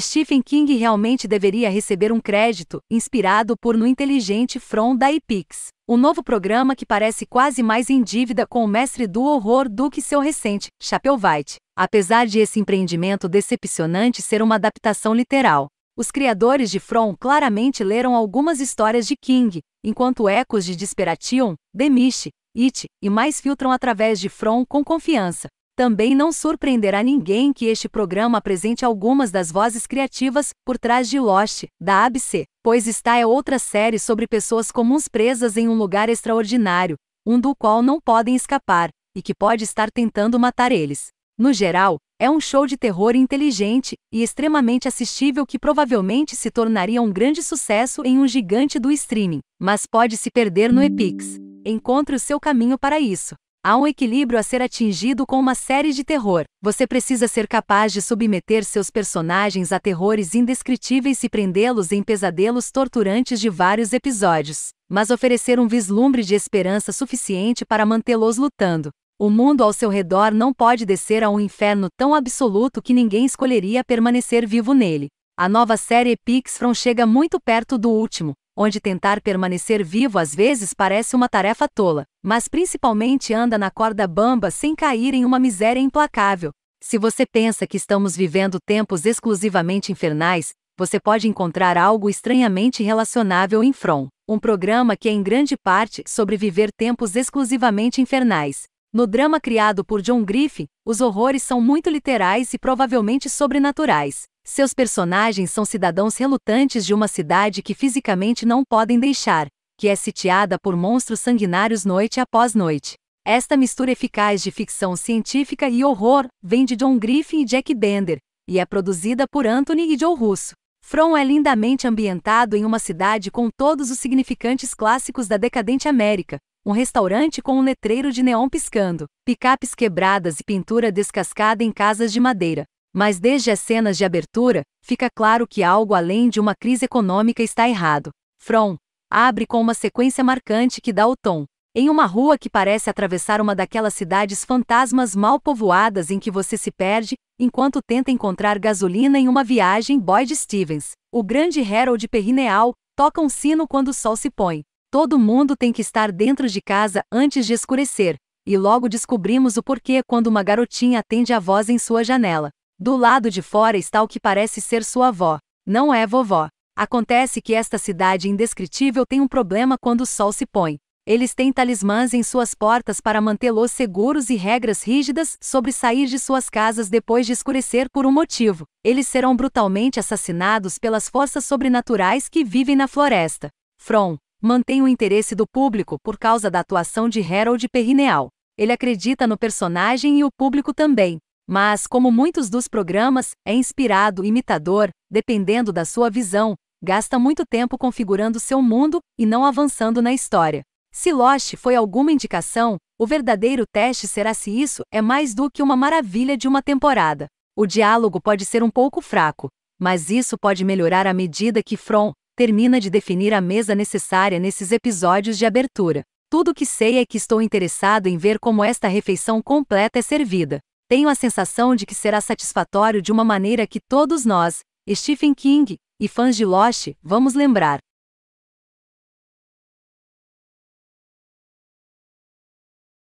Stephen King realmente deveria receber um crédito, inspirado por no inteligente From da Epix, um novo programa que parece quase mais em dívida com o mestre do horror do que seu recente, Chapeau White, apesar de esse empreendimento decepcionante ser uma adaptação literal. Os criadores de From claramente leram algumas histórias de King, enquanto ecos de Desperation, Demish, It e mais filtram através de From com confiança. Também não surpreenderá ninguém que este programa apresente algumas das vozes criativas por trás de Lost, da ABC, pois está é outra série sobre pessoas comuns presas em um lugar extraordinário, um do qual não podem escapar, e que pode estar tentando matar eles. No geral, é um show de terror inteligente e extremamente assistível que provavelmente se tornaria um grande sucesso em um gigante do streaming, mas pode se perder no Epix. Encontre o seu caminho para isso. Há um equilíbrio a ser atingido com uma série de terror. Você precisa ser capaz de submeter seus personagens a terrores indescritíveis e prendê-los em pesadelos torturantes de vários episódios, mas oferecer um vislumbre de esperança suficiente para mantê-los lutando. O mundo ao seu redor não pode descer a um inferno tão absoluto que ninguém escolheria permanecer vivo nele. A nova série Pixfron chega muito perto do último, onde tentar permanecer vivo às vezes parece uma tarefa tola, mas principalmente anda na corda bamba sem cair em uma miséria implacável. Se você pensa que estamos vivendo tempos exclusivamente infernais, você pode encontrar algo estranhamente relacionável em From, um programa que é em grande parte sobre viver tempos exclusivamente infernais. No drama criado por John Griffin, os horrores são muito literais e provavelmente sobrenaturais. Seus personagens são cidadãos relutantes de uma cidade que fisicamente não podem deixar, que é sitiada por monstros sanguinários noite após noite. Esta mistura eficaz de ficção científica e horror vem de John Griffin e Jack Bender, e é produzida por Anthony e Joe Russo. From é lindamente ambientado em uma cidade com todos os significantes clássicos da decadente América, um restaurante com um letreiro de neon piscando, picapes quebradas e pintura descascada em casas de madeira, mas desde as cenas de abertura, fica claro que algo além de uma crise econômica está errado. From abre com uma sequência marcante que dá o tom. Em uma rua que parece atravessar uma daquelas cidades fantasmas mal povoadas em que você se perde, enquanto tenta encontrar gasolina em uma viagem Boyd Stevens. O grande Herald Perrineal toca um sino quando o sol se põe. Todo mundo tem que estar dentro de casa antes de escurecer, e logo descobrimos o porquê quando uma garotinha atende a voz em sua janela. Do lado de fora está o que parece ser sua avó. Não é vovó. Acontece que esta cidade indescritível tem um problema quando o sol se põe. Eles têm talismãs em suas portas para mantê-los seguros e regras rígidas sobre sair de suas casas depois de escurecer por um motivo. Eles serão brutalmente assassinados pelas forças sobrenaturais que vivem na floresta. From mantém o interesse do público por causa da atuação de Harold Perrineal. Ele acredita no personagem e o público também. Mas, como muitos dos programas, é inspirado, imitador, dependendo da sua visão, gasta muito tempo configurando seu mundo e não avançando na história. Se Lost foi alguma indicação, o verdadeiro teste será se isso é mais do que uma maravilha de uma temporada. O diálogo pode ser um pouco fraco, mas isso pode melhorar à medida que From termina de definir a mesa necessária nesses episódios de abertura. Tudo que sei é que estou interessado em ver como esta refeição completa é servida. Tenho a sensação de que será satisfatório de uma maneira que todos nós, Stephen King e fãs de Lost, vamos lembrar.